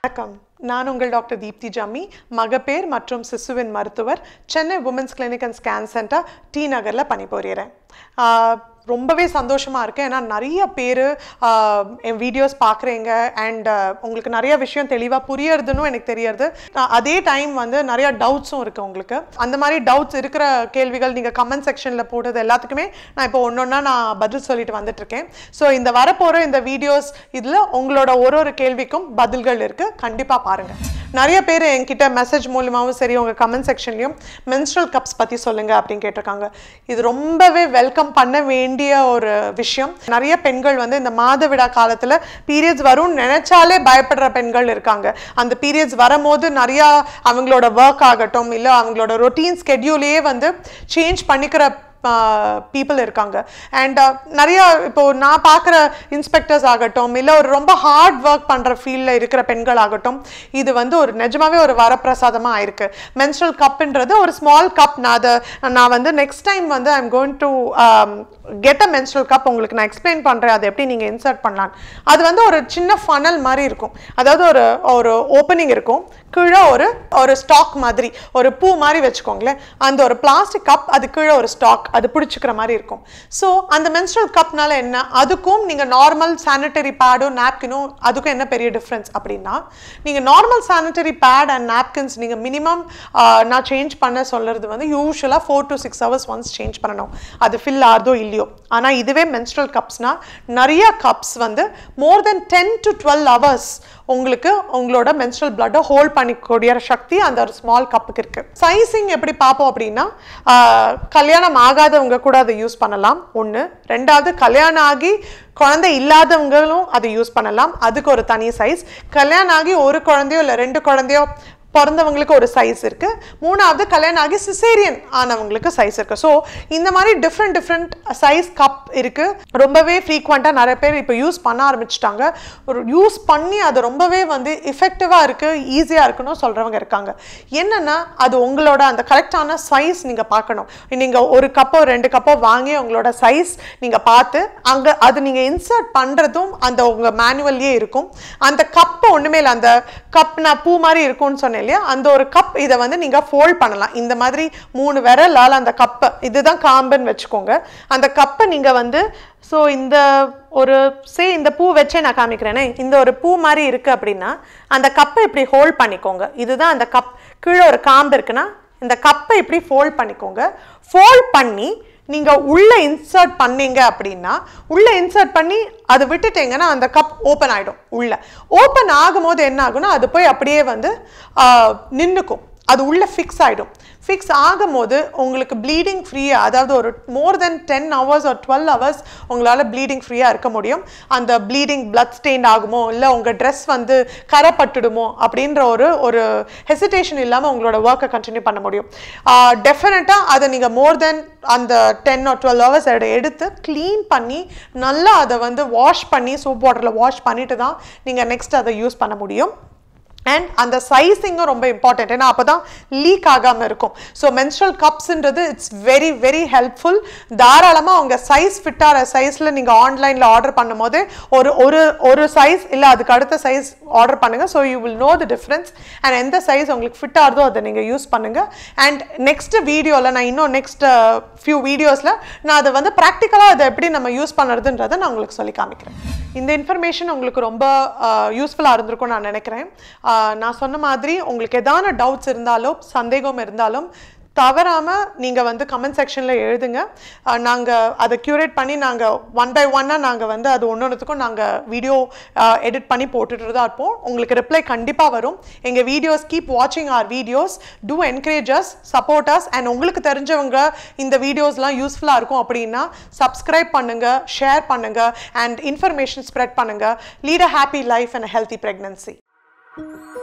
வணக்கம் நான் உங்கள் டாக்டர் தீப்தி ஜம்மி மகப்பேர் மற்றும் சிசுவின் மருத்துவர் Chennai women's clinic and scan centre T நகரில் பணிபுரியறேன் ரொம்பவே சந்தோஷமாக இருக்கேன் ஏன்னா நிறைய பேர் என் வீடியோஸ் பார்க்குறீங்க அண்ட் உங்களுக்கு நிறைய விஷயம் தெளிவாக புரியறதுன்னு எனக்கு தெரியறது அதே டைம் வந்து நிறையா டவுட்ஸும் இருக்குது உங்களுக்கு அந்த மாதிரி டவுட்ஸ் இருக்கிற கேள்விகள் நீங்கள் கமெண்ட் செக்ஷனில் போட்டது எல்லாத்துக்குமே நான் இப்போ ஒன்று ஒன்றா நான் பதில் சொல்லிட்டு வந்துட்டுருக்கேன் ஸோ இந்த வரப்போகிற இந்த வீடியோஸ் இதில் உங்களோட ஒரு ஒரு கேள்விக்கும் பதில்கள் இருக்குது கண்டிப்பாக பாருங்கள் நிறைய பேர் என்கிட்ட மெசேஜ் மூலியமாகவும் சரி உங்கள் கமெண்ட் செக்ஷன்லையும் மென்ஸ்ட்ரல் கப்ஸ் பற்றி சொல்லுங்கள் அப்படின்னு கேட்டிருக்காங்க இது ரொம்பவே வெல்கம் பண்ண வேண்டிய ஒரு விஷயம் நிறைய பெண்கள் வந்து இந்த மாதவிடா காலத்தில் பீரியட்ஸ் வரும் நினச்சாலே பயப்படுற பெண்கள் இருக்காங்க அந்த பீரியட்ஸ் வரும்போது நிறையா அவங்களோட ஒர்க் ஆகட்டும் இல்லை அவங்களோட ரொட்டீன் ஸ்கெட்யூலே வந்து சேஞ்ச் பண்ணிக்கிற பீப்புள் இருக்காங்க அண்ட் uh, நிறைய இப்போ நான் பார்க்குற இன்ஸ்பெக்டர்ஸ் ஆகட்டும் இல்லை ஒரு ரொம்ப ஹார்ட் ஒர்க் பண்ணுற ஃபீல்டில் இருக்கிற பெண்கள் ஆகட்டும் இது வந்து ஒரு நிஜமாவே ஒரு வரப்பிரசாதமாக ஆயிருக்கு மென்ஸ்ட்ரல் கப்புன்றது ஒரு ஸ்மால் கப் நான் அதை நான் வந்து நெக்ஸ்ட் டைம் வந்து I am going to get a menstrual cup உங்களுக்கு நான் எக்ஸ்பிளைன் பண்ணுறேன் அதை எப்படி நீங்கள் இன்சர்ட் பண்ணலாம் அது வந்து ஒரு சின்ன ஃபனல் மாதிரி இருக்கும் அதாவது ஒரு ஒரு ஓப்பனிங் இருக்கும் கீழே ஒரு ஒரு ஸ்டாக் மாதிரி ஒரு பூ மாதிரி வச்சுக்கோங்களேன் அந்த ஒரு பிளாஸ்டிக் கப் அது கீழே ஒரு ஸ்டாக் அது பிடிச்சிக்கிற மாதிரி இருக்கும் ஸோ அந்த மென்ஸ்ட்ரல் கப்னால என்ன அதுக்கும் நீங்கள் நார்மல் சானிட்டரி பேடும் நாப்கினும் அதுக்கும் என்ன பெரிய டிஃப்ரென்ஸ் அப்படின்னா நீங்கள் normal sanitary pad and napkins நீங்கள் மினிமம் நான் சேஞ்ச் பண்ண சொல்கிறது வந்து யூஸ்வலாக four to six hours once change பண்ணணும் அது ஃபில் ஆகுதோ இல்லையோ முடியும் ஆனால் இதுவே மென்ஸ்ட்ரல் கப்ஸ்னால் நிறைய கப்ஸ் வந்து more than ten to twelve hours உங்களுக்கு உங்களோட மென்ஸ்ட்ரல் பிளட்டை ஹோல்ட் பண்ணிக்கூடிய சக்தி அந்த ஒரு ஸ்மால் கப்புக்கு இருக்குது சைஸிங் எப்படி பார்ப்போம் அப்படின்னா கல்யாணம் ஆகாதவங்க கூட அதை யூஸ் பண்ணலாம் ஒன்று ரெண்டாவது கல்யாணம் ஆகி குழந்தை இல்லாதவங்களும் அதை யூஸ் பண்ணலாம் அதுக்கு ஒரு தனி சைஸ் கல்யாணம் ஆகி ஒரு குழந்தையோ இல்லை ரெண்டு குழந்தையோ பிறந்தவங்களுக்கு ஒரு சைஸ் இருக்குது மூணாவது கல்யாணம் ஆகி சிசேரியன் ஆனவங்களுக்கு சைஸ் இருக்குது ஸோ இந்த மாதிரி டிஃப்ரெண்ட் டிஃப்ரெண்ட் சைஸ் கப் இருக்குது ரொம்பவே ஃப்ரீக்வெண்ட்டாக நிறைய பேர் இப்போ யூஸ் பண்ண ஆரம்பிச்சிட்டாங்க ஒரு யூஸ் பண்ணி அது ரொம்பவே வந்து இஃபெக்டிவாக இருக்குது ஈஸியாக இருக்குன்னு சொல்கிறவங்க இருக்காங்க என்னென்னா அது உங்களோட அந்த கரெக்டான சைஸ் நீங்கள் பார்க்கணும் நீங்கள் ஒரு கப்போ ரெண்டு கப்போ வாங்கி உங்களோட சைஸ் நீங்கள் பார்த்து அங்கே அது நீங்கள் இன்சர்ட் பண்ணுறதும் அந்த உங்கள் மேனுவல்லே இருக்கும் அந்த கப்பு ஒன்றுமே இல்லை அந்த கப் நான் பூ மாதிரி இருக்கும்னு சொன்னேன் இல்லையா அந்த ஒரு கப் இதை வந்து நீங்கள் ஃபோல்ட் பண்ணலாம் இந்த மாதிரி மூணு விரலால் அந்த கப்பை இதுதான் காம்புன்னு வச்சுக்கோங்க அந்த கப்பை நீங்கள் வந்து ஸோ இந்த ஒரு சே இந்த பூ வச்சே நான் காமிக்கிறேனே இந்த ஒரு பூ மாதிரி இருக்குது அப்படின்னா அந்த கப்பை இப்படி ஹோல்ட் பண்ணிக்கோங்க இதுதான் அந்த கப் கீழே ஒரு காம்பு இருக்குன்னா இந்த கப்பை இப்படி ஃபோல்ட் பண்ணிக்கோங்க ஃபோல்ட் பண்ணி நீங்கள் உள்ளே இன்சர்ட் பண்ணீங்க அப்படின்னா உள்ளே இன்சர்ட் பண்ணி அது விட்டுட்டிங்கன்னா அந்த கப் ஓப்பன் ஆகிடும் உள்ளே ஓப்பன் ஆகும்போது என்ன ஆகும்னா அது போய் அப்படியே வந்து நின்றுக்கும் அது உள்ளே ஃபிக்ஸ் ஆகிடும் ஃபிக்ஸ் ஆகும் போது உங்களுக்கு ப்ளீடிங் ஃப்ரீயாக அதாவது ஒரு மோர் தென் டென் ஹவர்ஸ் ஒரு டுவெல் ஹவர்ஸ் உங்களால் ப்ளீடிங் ஃப்ரீயாக இருக்க முடியும் அந்த ப்ளீடிங் பிளட் ஸ்டெயின் ஆகுமோ இல்லை உங்கள் ட்ரெஸ் வந்து கரைப்பட்டுடுமோ அப்படின்ற ஒரு ஒரு ஹெசிடேஷன் இல்லாமல் உங்களோட ஒர்க்கை கண்டினியூ பண்ண முடியும் டெஃபினட்டாக அதை நீங்கள் மோர் தென் அந்த டென் ஆர் டுவெல் ஹவர்ஸ் அதை எடுத்து க்ளீன் பண்ணி நல்லா அதை வந்து வாஷ் பண்ணி சோப் வாட்டரில் வாஷ் பண்ணிவிட்டு தான் நீங்கள் நெக்ஸ்ட் அதை யூஸ் பண்ண முடியும் அண்ட் அந்த சைஸிங்கும் ரொம்ப இம்பார்ட்டன்ட் ஏன்னா அப்போ தான் லீக் ஆகாமல் இருக்கும் ஸோ மென்ஸ்ட்ரல் கப்ஸ்ன்றது இட்ஸ் வெரி வெரி ஹெல்ப்ஃபுல் தாராளமாக உங்கள் சைஸ் ஃபிட்டாகிற சைஸில் நீங்கள் ஆன்லைனில் ஆர்டர் பண்ணும் போது ஒரு ஒரு ஒரு சைஸ் இல்லை அதுக்கு அடுத்த சைஸ் ஆர்டர் பண்ணுங்கள் so you will know the difference and எந்த சைஸ் உங்களுக்கு ஃபிட் ஆகுதோ அதை நீங்கள் யூஸ் பண்ணுங்கள் அண்ட் நெக்ஸ்ட் வீடியோவில் நான் இன்னும் நெக்ஸ்ட் ஃபியூ வீடியோஸில் நான் அதை வந்து ப்ராக்டிக்கலாக அதை எப்படி நம்ம யூஸ் பண்ணுறதுன்றதை நான் உங்களுக்கு சொல்லி காமிக்கிறேன் இந்த இன்ஃபர்மேஷன் உங்களுக்கு ரொம்ப யூஸ்ஃபுல்லாக இருந்திருக்கும் நான் நினைக்கிறேன் நான் சொன்ன மாதிரி உங்களுக்கு எதான டவுட்ஸ் இருந்தாலும் சந்தேகம் இருந்தாலும் தவறாமல் நீங்கள் வந்து கமெண்ட் செக்ஷனில் எழுதுங்க நாங்கள் அதை க்யூரேட் பண்ணி நாங்கள் ஒன் பை ஒன்னாக நாங்கள் வந்து அது ஒன்று ஒன்றுத்துக்கும் நாங்கள் வீடியோ எடிட் பண்ணி போட்டுட்டு தான் இருப்போம் உங்களுக்கு ரிப்ளை கண்டிப்பாக வரும் எங்கள் வீடியோஸ் கீப் வாட்சிங் our videos to encourage supporters support us and உங்களுக்கு தெரிஞ்சவங்க இந்த வீடியோஸ்லாம் யூஸ்ஃபுல்லாக இருக்கும் அப்படின்னா சப்ஸ்கிரைப் பண்ணுங்கள் ஷேர் பண்ணுங்கள் அண்ட் இன்ஃபர்மேஷன் ஸ்ப்ரெட் பண்ணுங்கள் lead a happy life and healthy pregnancy you